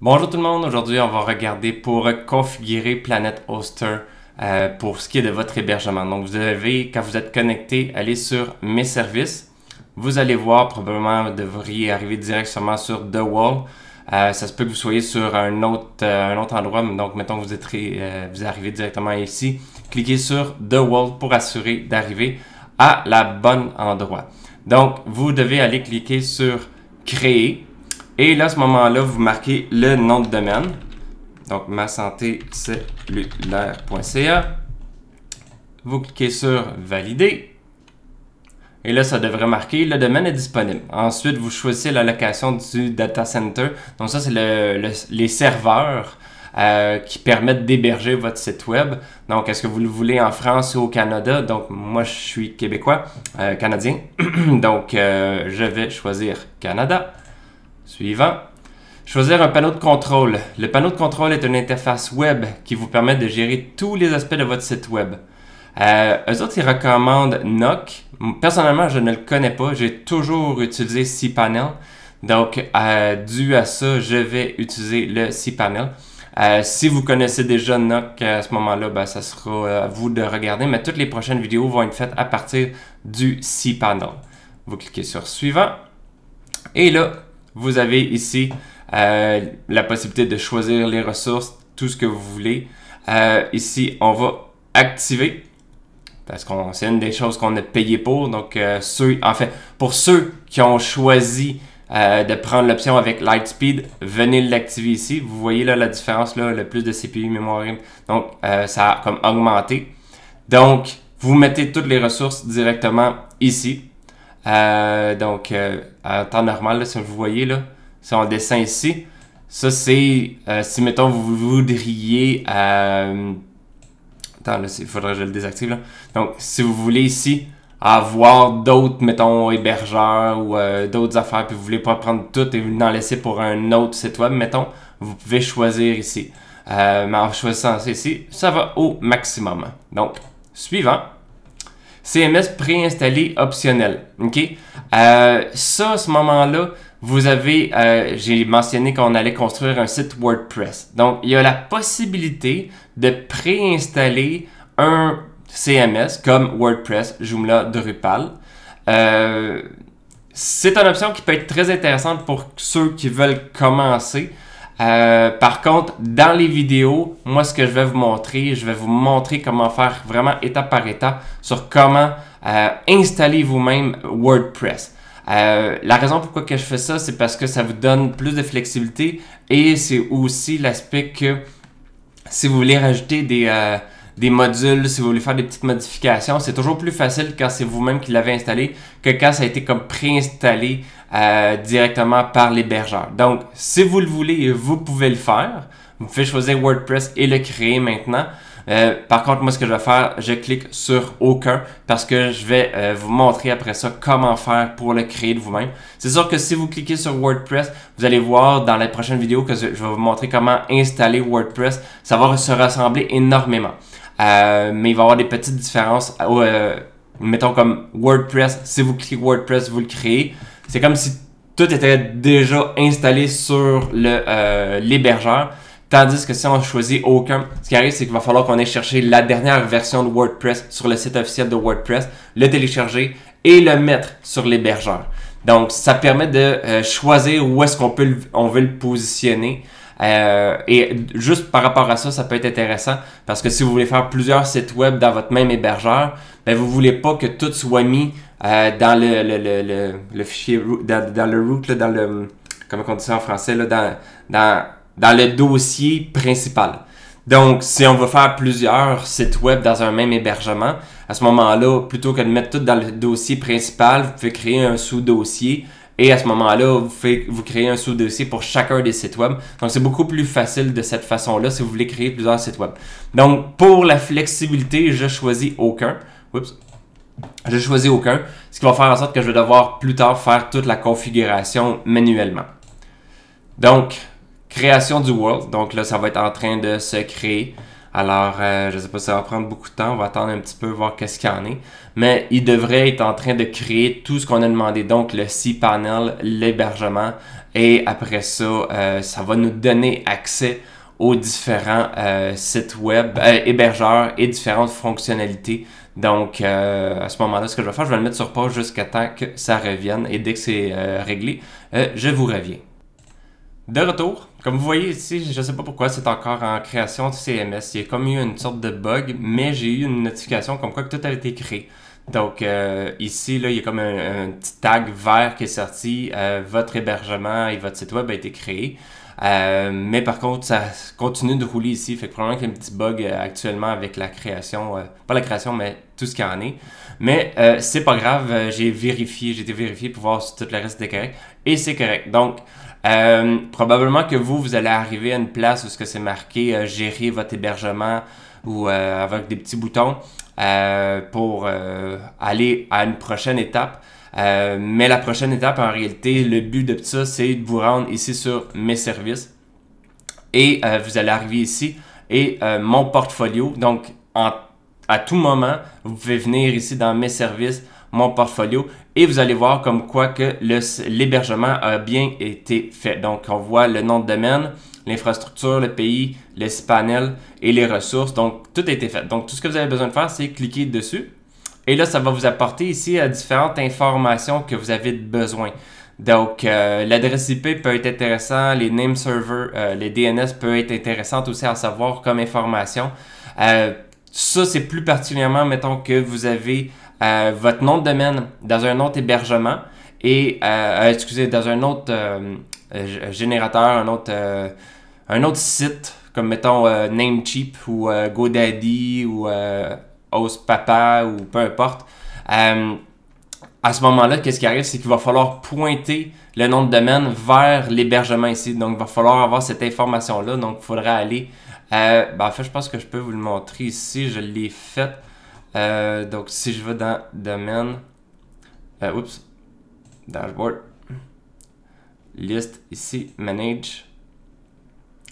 Bonjour tout le monde, aujourd'hui on va regarder pour configurer Planet Hoster euh, pour ce qui est de votre hébergement. Donc vous devez, quand vous êtes connecté, aller sur Mes services. Vous allez voir, probablement vous devriez arriver directement sur The Wall. Euh, ça se peut que vous soyez sur un autre, euh, un autre endroit, donc mettons que vous, êtes, vous arrivez directement ici. Cliquez sur The Wall pour assurer d'arriver à la bonne endroit. Donc vous devez aller cliquer sur Créer. Et là, à ce moment-là, vous marquez le nom de domaine. Donc, ma santé cellulaire.ca. Vous cliquez sur Valider. Et là, ça devrait marquer le domaine est disponible. Ensuite, vous choisissez la location du data center. Donc, ça, c'est les serveurs euh, qui permettent d'héberger votre site web. Donc, est-ce que vous le voulez en France ou au Canada? Donc, moi, je suis québécois, euh, canadien. Donc, euh, je vais choisir Canada. Suivant. Choisir un panneau de contrôle. Le panneau de contrôle est une interface web qui vous permet de gérer tous les aspects de votre site web. Euh, eux autres, ils recommandent Noc, Personnellement, je ne le connais pas. J'ai toujours utilisé cPanel. Donc, euh, dû à ça, je vais utiliser le cPanel. Euh, si vous connaissez déjà Noc, euh, à ce moment-là, ben, ça sera à vous de regarder. Mais toutes les prochaines vidéos vont être faites à partir du cPanel. Vous cliquez sur Suivant. Et là, vous avez ici euh, la possibilité de choisir les ressources, tout ce que vous voulez. Euh, ici, on va activer parce qu'on c'est une des choses qu'on a payé pour. Donc, euh, ceux, en fait, pour ceux qui ont choisi de prendre l'option avec Lightspeed, venez l'activer ici. Vous voyez là la différence, là, le plus de CPU, mémoire. Donc, ça a comme augmenté. Donc, vous mettez toutes les ressources directement ici. donc, temps normal, si vous voyez, là, c'est en dessin ici. Ça, c'est euh, si, mettons, vous voudriez... Euh, attends, il faudrait que je le désactive, là. Donc, si vous voulez ici avoir d'autres, mettons, hébergeurs ou euh, d'autres affaires, puis vous voulez pas prendre tout et vous en laisser pour un autre site web, mettons, vous pouvez choisir ici. mais en choisissant ça ici, ça va au maximum. Donc, suivant. CMS préinstallé optionnel. Euh, ça, à ce moment-là, vous avez, euh, j'ai mentionné qu'on allait construire un site WordPress. Donc, il y a la possibilité de préinstaller un CMS comme WordPress, Joomla, Drupal. Euh, c'est une option qui peut être très intéressante pour ceux qui veulent commencer euh, par contre, dans les vidéos, moi, ce que je vais vous montrer, je vais vous montrer comment faire vraiment étape par étape sur comment euh, installer vous-même WordPress. Euh, la raison pourquoi que je fais ça, c'est parce que ça vous donne plus de flexibilité et c'est aussi l'aspect que si vous voulez rajouter des, des, modules, si vous voulez faire des petites modifications, c'est toujours plus facile quand c'est vous-même qui l'avez installé que quand ça a été comme préinstallé euh, directement par l'hébergeur. Donc, si vous le voulez, vous pouvez le faire. Vous pouvez choisir WordPress et le créer maintenant. Euh, par contre, moi, ce que je vais faire, je clique sur aucun parce que je vais euh, vous montrer après ça comment faire pour le créer de vous-même. C'est sûr que si vous cliquez sur WordPress, vous allez voir dans la prochaine vidéo que je vais vous montrer comment installer WordPress. Ça va se rassembler énormément. mais il va y avoir des petites différences. mettons comme WordPress, si vous cliquez WordPress, vous le créez c'est comme si tout était déjà installé sur euh, l'hébergeur. Tandis que si on choisit aucun, ce qui arrive, c'est qu'il va falloir qu'on aille chercher la dernière version de WordPress sur le site officiel de WordPress, le télécharger et le mettre sur l'hébergeur. Donc, ça permet de euh, choisir où est-ce qu'on peut on veut le positionner. Euh, et juste par rapport à ça, ça peut être intéressant parce que si vous voulez faire plusieurs sites web dans votre même hébergeur, ben vous voulez pas que tout soit mis euh, dans le, le, fichier, dans, dans, le root, dans le, comment on dit ça en français, là, dans, dans, le dossier principal. Donc, si on veut faire plusieurs sites web dans un même hébergement, à ce moment-là, plutôt que de mettre tout dans le dossier principal, vous pouvez créer un sous-dossier. Et à ce moment-là, vous, faites, vous créez un sous-dossier pour chacun des sites web. Donc, c'est beaucoup plus facile de cette façon-là si vous voulez créer plusieurs sites web. Donc, pour la flexibilité, je choisis aucun. Oups. J'ai choisi aucun, ce qui va faire en sorte que je vais devoir plus tard faire toute la configuration manuellement. Donc, création du world. Donc là, ça va être en train de se créer. Alors, euh, je ne sais pas si ça va prendre beaucoup de temps. On va attendre un petit peu, voir qu'est-ce qu'il y en est. Mais il devrait être en train de créer tout ce qu'on a demandé. Donc, le cPanel, l'hébergement. Et après ça, euh, ça va nous donner accès aux différents euh, sites web, hébergeurs et différentes fonctionnalités donc, euh, à ce moment-là, ce que je vais faire, je vais le mettre sur pause jusqu'à temps que ça revienne. Et dès que c'est euh, réglé, euh, je vous reviens. De retour, comme vous voyez ici, je ne sais pas pourquoi, c'est encore en création de CMS. Il y a comme eu une sorte de bug, mais j'ai eu une notification comme quoi que tout avait été créé. Donc ici, là, il y a comme un, petit tag vert qui est sorti. votre hébergement et votre site web a été créé. Euh, mais par contre, ça continue de rouler ici. Fait que probablement qu'il y a un petit bug euh, actuellement avec la création, euh, pas la création, mais tout ce qu'il y en est. Mais c'est pas grave, j'ai vérifié, j'ai été vérifié pour voir si tout le reste était correct. Et c'est correct. Donc, probablement que vous, vous allez arriver à une place où ce que c'est marqué gérer votre hébergement ou avec des petits boutons pour aller à une prochaine étape. Euh, mais la prochaine étape, en réalité, le but de tout ça, c'est de vous rendre ici sur mes services. Et euh, vous allez arriver ici et euh, mon portfolio. Donc, à tout moment, vous pouvez venir ici dans mes services, mon portfolio, et vous allez voir comme quoi que l'hébergement a bien été fait. Donc, on voit le nom de domaine, l'infrastructure, le pays, les panels et les ressources. Donc, tout a été fait. Donc, tout ce que vous avez besoin de faire, c'est cliquer dessus et là, ça va vous apporter ici à euh, différentes informations que vous avez besoin. Donc, euh, l'adresse IP peut être intéressante, les name euh, les DNS peuvent être intéressantes aussi à savoir comme information. ça, c'est plus particulièrement, mettons, que vous avez votre nom de domaine dans un autre hébergement et, excusez, dans un autre générateur, un autre, un autre site, comme mettons Namecheap ou GoDaddy ou ose papa ou peu importe, euh, à ce moment-là, qu'est-ce qui arrive, c'est qu'il va falloir pointer le nom de domaine vers l'hébergement ici. Donc, il va falloir avoir cette information-là. Donc, il faudra aller... Euh, ben, en fait, je pense que je peux vous le montrer ici. Je l'ai fait. Euh, donc, si je vais dans domaine... oups. Dashboard. Liste ici. Manage.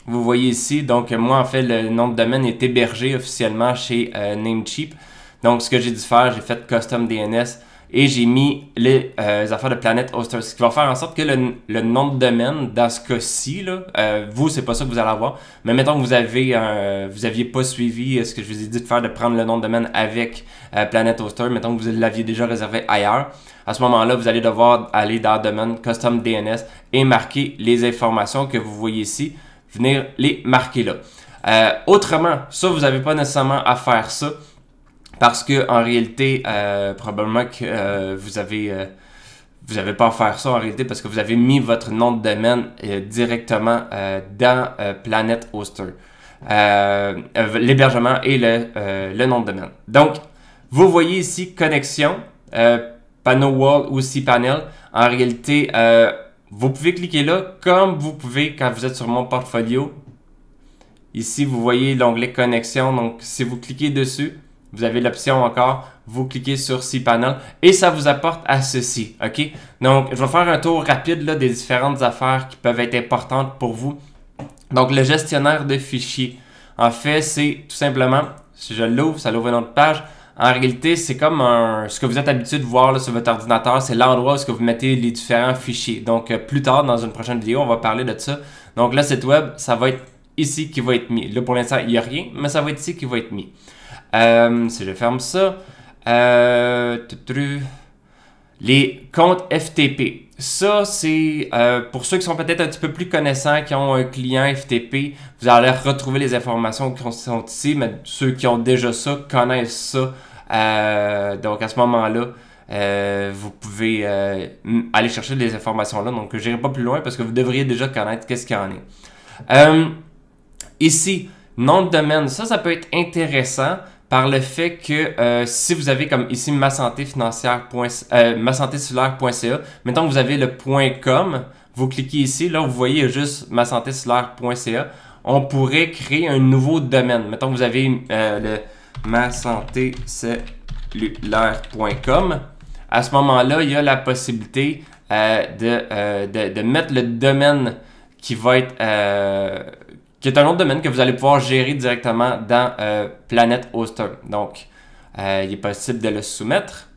Vous voyez ici, donc moi en fait le nom de domaine est hébergé officiellement chez euh, Namecheap. Donc ce que j'ai dû faire, j'ai fait custom DNS et j'ai mis les, euh, affaires de Planet Hoster, ce qui va faire en sorte que le, nom de domaine, dans ce cas-ci, euh, vous, c'est pas ça que vous allez avoir, mais mettons que vous avez vous aviez pas suivi euh, ce que je vous ai dit de faire, de prendre le nom de domaine avec Planète Planet Hoster, mettons que vous l'aviez déjà réservé ailleurs, à ce moment-là, vous allez devoir aller dans Domain domaine Custom DNS et marquer les informations que vous voyez ici venir les marquer là. Euh, autrement, ça, vous n'avez pas nécessairement à faire ça parce que en réalité, euh, probablement que euh, vous avez vous n'avez pas à faire ça en réalité parce que vous avez mis votre nom de domaine directement dans Planet Hoster. L'hébergement et le, nom de domaine. Donc, vous voyez ici connexion, Panel wall ou C-Panel ». En réalité, vous pouvez cliquer là comme vous pouvez quand vous êtes sur mon portfolio. Ici, vous voyez l'onglet connexion. Donc, si vous cliquez dessus, vous avez l'option encore. Vous cliquez sur cPanel et ça vous apporte à ceci. OK? Donc, je vais faire un tour rapide là, des différentes affaires qui peuvent être importantes pour vous. Donc, le gestionnaire de fichiers. En fait, c'est tout simplement, si je l'ouvre, ça l'ouvre une autre page. En réalité, c'est comme un, ce que vous êtes habitué de voir là, sur votre ordinateur, c'est l'endroit où -ce que vous mettez les différents fichiers. Donc euh, plus tard, dans une prochaine vidéo, on va parler de ça. Donc là, site web, ça va être ici qui va être mis. Là, pour l'instant, il n'y a rien, mais ça va être ici qui va être mis. Euh, si je ferme ça, euh, les comptes FTP ça, c'est euh, pour ceux qui sont peut-être un petit peu plus connaissants, qui ont un client FTP, vous allez retrouver les informations qui sont ici, mais ceux qui ont déjà ça connaissent ça. Euh, donc à ce moment-là, euh, vous pouvez aller chercher les informations-là. Donc je n'irai pas plus loin parce que vous devriez déjà connaître qu'est-ce qu'il y en est. ici, nom de domaine, ça, ça peut être intéressant par le fait que euh, si vous avez comme ici ma santé financière euh, ma santé maintenant mettons que vous avez le point .com, vous cliquez ici, là vous voyez juste ma santé on pourrait créer un nouveau domaine. Mettons que vous avez euh, le ma santé À ce moment-là, il y a la possibilité euh, de, euh, de, de, mettre le domaine qui va être qui est un autre domaine que vous allez pouvoir gérer directement dans euh, Planet Hoster. Donc, euh, il est possible de le soumettre.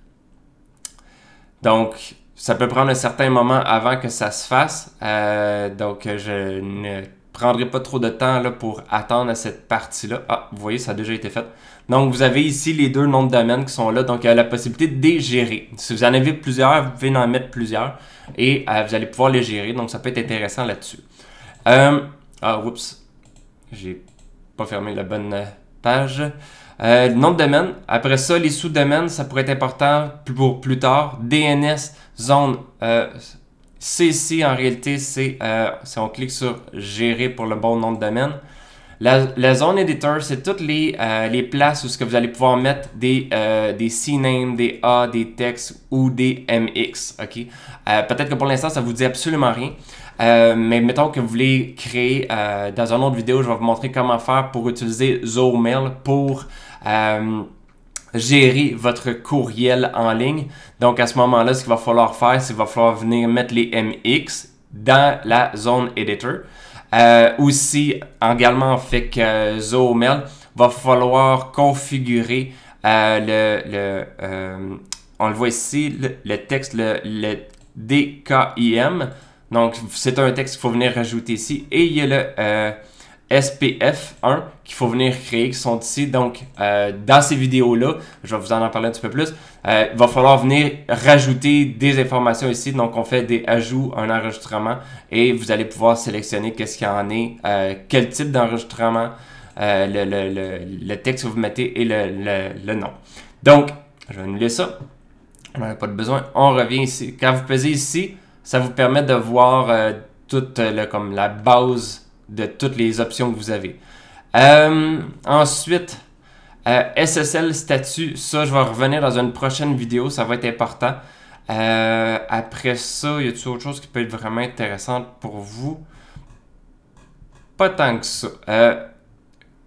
Donc, ça peut prendre un certain moment avant que ça se fasse. Euh, donc, je ne prendrai pas trop de temps là, pour attendre à cette partie-là. Ah, vous voyez, ça a déjà été fait. Donc, vous avez ici les deux noms de domaine qui sont là. Donc, il y a la possibilité de les gérer. Si vous en avez plusieurs, vous pouvez en mettre plusieurs et euh, vous allez pouvoir les gérer. Donc, ça peut être intéressant là-dessus. ah, oups, j'ai pas fermé la bonne page. Euh, nom de domaine. Après ça, les sous-domaines, ça pourrait être important pour plus tard. DNS, zone. Euh, CC, en réalité, c'est euh, si on clique sur gérer pour le bon nom de domaine. La, zone éditeur c'est toutes les, euh, les, places où ce que vous allez pouvoir mettre des, des CNAME, des A, des textes ou des MX. Peut-être que pour l'instant, ça vous dit absolument rien. Euh, mais mettons que vous voulez créer, euh, dans une autre vidéo, je vais vous montrer comment faire pour utiliser Mail pour euh, gérer votre courriel en ligne. Donc à ce moment-là, ce qu'il va falloir faire, c'est qu'il va falloir venir mettre les MX dans la zone editor. aussi, également, fait que Mail, va falloir configurer le, le on le voit ici, le, texte, le DKIM. Donc, c'est un texte qu'il faut venir rajouter ici. Et il y a le euh, SPF1 qu'il faut venir créer, qui sont ici. Donc, euh, dans ces vidéos-là, je vais vous en parler un petit peu plus, euh, il va falloir venir rajouter des informations ici. Donc, on fait des ajouts, un enregistrement, et vous allez pouvoir sélectionner qu'est-ce qu'il y en est, quel type d'enregistrement, le, texte que vous mettez et le, nom. Donc, je vais annuler ça. On n'en a pas de besoin. On revient ici. Quand vous pesez ici, ça vous permet de voir euh, toute euh, comme la base de toutes les options que vous avez. Euh, ensuite, SSL statut, ça je vais revenir dans une prochaine vidéo, ça va être important. après ça, il y a-t-il autre chose qui peut être vraiment intéressante pour vous? Pas tant que ça.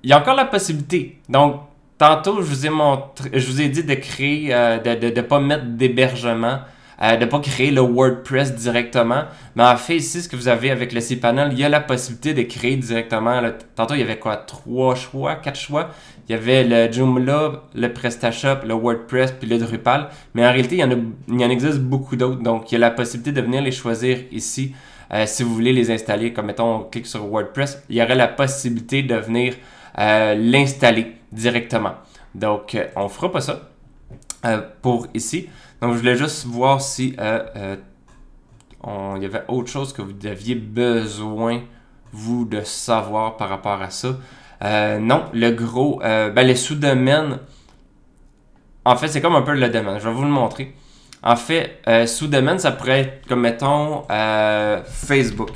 Il y a encore la possibilité. Donc, tantôt, je vous ai, montré, je vous ai dit de créer, de ne pas mettre d'hébergement euh, de ne pas créer le WordPress directement. Mais en fait, ici, ce que vous avez avec le cPanel, il y a la possibilité de créer directement. tantôt, il y avait quoi? Trois choix, quatre choix. Il y avait le Joomla, le PrestaShop, le WordPress, puis le Drupal. Mais en réalité, il y en, existe beaucoup d'autres. Donc, il y a la possibilité de venir les choisir ici. Euh, si vous voulez les installer, comme mettons, on clique sur WordPress, il y aurait la possibilité de venir euh, l'installer directement. Donc, on ne fera pas ça. Euh, pour ici. Donc, je voulais juste voir si euh, euh, il y avait autre chose que vous aviez besoin, vous, de savoir par rapport à ça. non, le gros, ben les sous-domaines, en fait, c'est comme un peu le domaine. Je vais vous le montrer. En fait, sous-domaine, ça pourrait être comme, mettons, Facebook.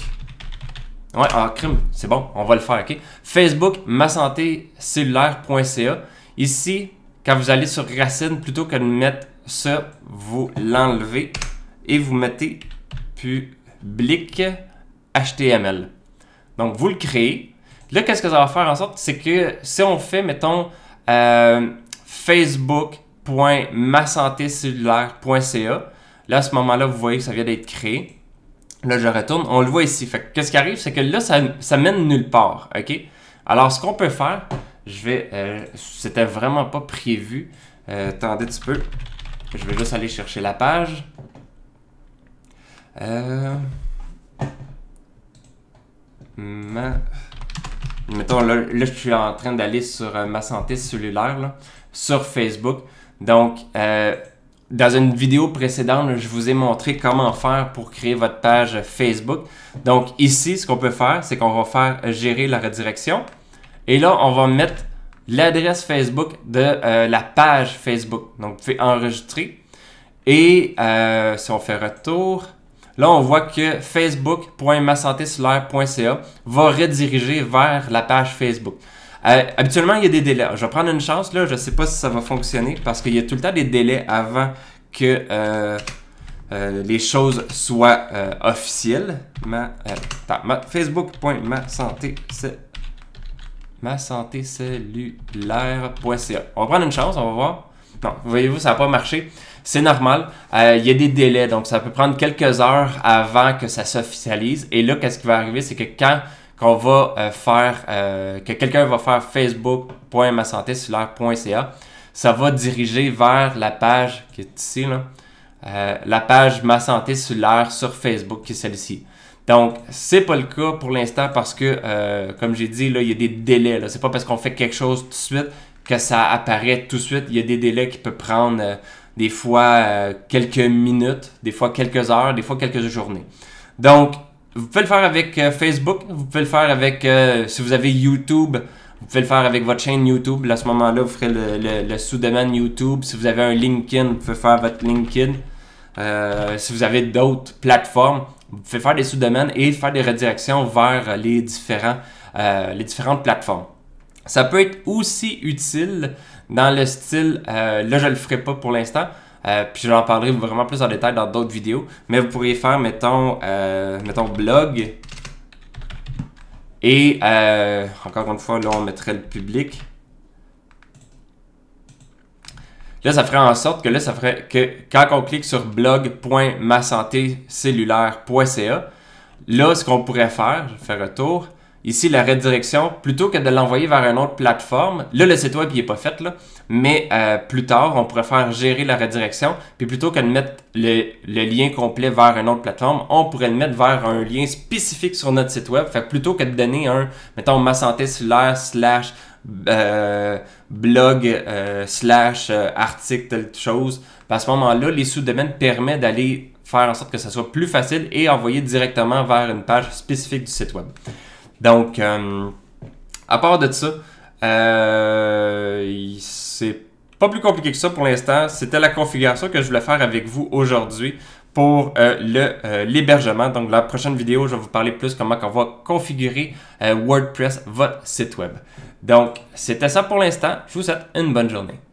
Ouais, ah, crime, c'est bon, on va le faire, ok? Facebook, ma santé cellulaire.ca. Ici, quand vous allez sur racine, plutôt que de mettre ça, vous l'enlevez et vous mettez public HTML. Donc, vous le créez. Là, qu'est-ce que ça va faire en sorte? C'est que si on fait, mettons, euh, là, à ce moment-là, vous voyez que ça vient d'être créé. Là, je retourne. On le voit ici. Fait qu'est-ce qui arrive? C'est que là, ça, mène nulle part. OK? Alors, ce qu'on peut faire, je vais... Euh, c'était vraiment pas prévu. Euh, attendez un petit peu. Je vais juste aller chercher la page. Euh, Mettons, là, là, je suis en train d'aller sur euh, ma santé cellulaire, là, sur Facebook. Donc, dans une vidéo précédente, je vous ai montré comment faire pour créer votre page Facebook. Donc, ici, ce qu'on peut faire, c'est qu'on va faire gérer la redirection. Et là, on va mettre l'adresse Facebook de euh, la page Facebook. Donc, vous pouvez enregistrer. Et euh, si on fait retour, là, on voit que facebook.masantésolaire.ca va rediriger vers la page Facebook. Euh, habituellement, il y a des délais. Je vais prendre une chance, là. Je ne sais pas si ça va fonctionner parce qu'il y a tout le temps des délais avant que les choses soient officielles. Ma, Ma santé cellulaire.ca. On va prendre une chance, on va voir. Non, voyez-vous, ça n'a pas marché. C'est normal. Euh, il y a des délais, donc ça peut prendre quelques heures avant que ça s'officialise. Et là, qu'est-ce qui va arriver, c'est que quand qu'on va euh, faire, euh, que quelqu'un va faire facebook.masantécellulaire.ca, ça va diriger vers la page qui est ici, la page Ma Santé Cellulaire sur Facebook, qui est celle-ci. Donc, c'est pas le cas pour l'instant parce que, euh, comme j'ai dit, là, il y a des délais. Là. C'est pas parce qu'on fait quelque chose tout de suite que ça apparaît tout de suite. Il y a des délais qui peuvent prendre euh, des fois euh, quelques minutes, des fois quelques heures, des fois quelques journées. Donc, vous pouvez le faire avec Facebook, vous pouvez le faire avec, si vous avez YouTube, vous pouvez le faire avec votre chaîne YouTube. Là, à ce moment-là, vous ferez le, le, le sous-domaine YouTube. Si vous avez un LinkedIn, vous pouvez faire votre LinkedIn. si vous avez d'autres plateformes, fait faire des sous-domaines et faire des redirections vers les, différents, euh, les différentes plateformes. Ça peut être aussi utile dans le style, euh, là je ne le ferai pas pour l'instant, euh, puis j'en parlerai vraiment plus en détail dans d'autres vidéos, mais vous pourriez faire, mettons, euh, mettons blog, et encore une fois, là on mettrait le public, Là, ça ferait en sorte que là, ça ferait que quand on clique sur blog.masantécellulaire.ca, là, ce qu'on pourrait faire, je fais retour, ici, la redirection, plutôt que de l'envoyer vers une autre plateforme, là, le site web, il n'est pas fait, là, mais euh, plus tard, on pourrait faire gérer la redirection, puis plutôt que de mettre le, lien complet vers une autre plateforme, on pourrait le mettre vers un lien spécifique sur notre site web, fait plutôt que de donner un, mettons, ma santé cellulaire euh, blog euh, slash euh, article, telle chose. à ce moment-là, les sous-domaines permettent d'aller faire en sorte que ce soit plus facile et envoyer directement vers une page spécifique du site web. Donc, à part de ça, c'est pas plus compliqué que ça pour l'instant. C'était la configuration que je voulais faire avec vous aujourd'hui pour euh, euh, l'hébergement. Donc, la prochaine vidéo, je vais vous parler plus comment on va configurer euh, WordPress, votre site web. Donc, c'était ça pour l'instant. Je vous souhaite une bonne journée.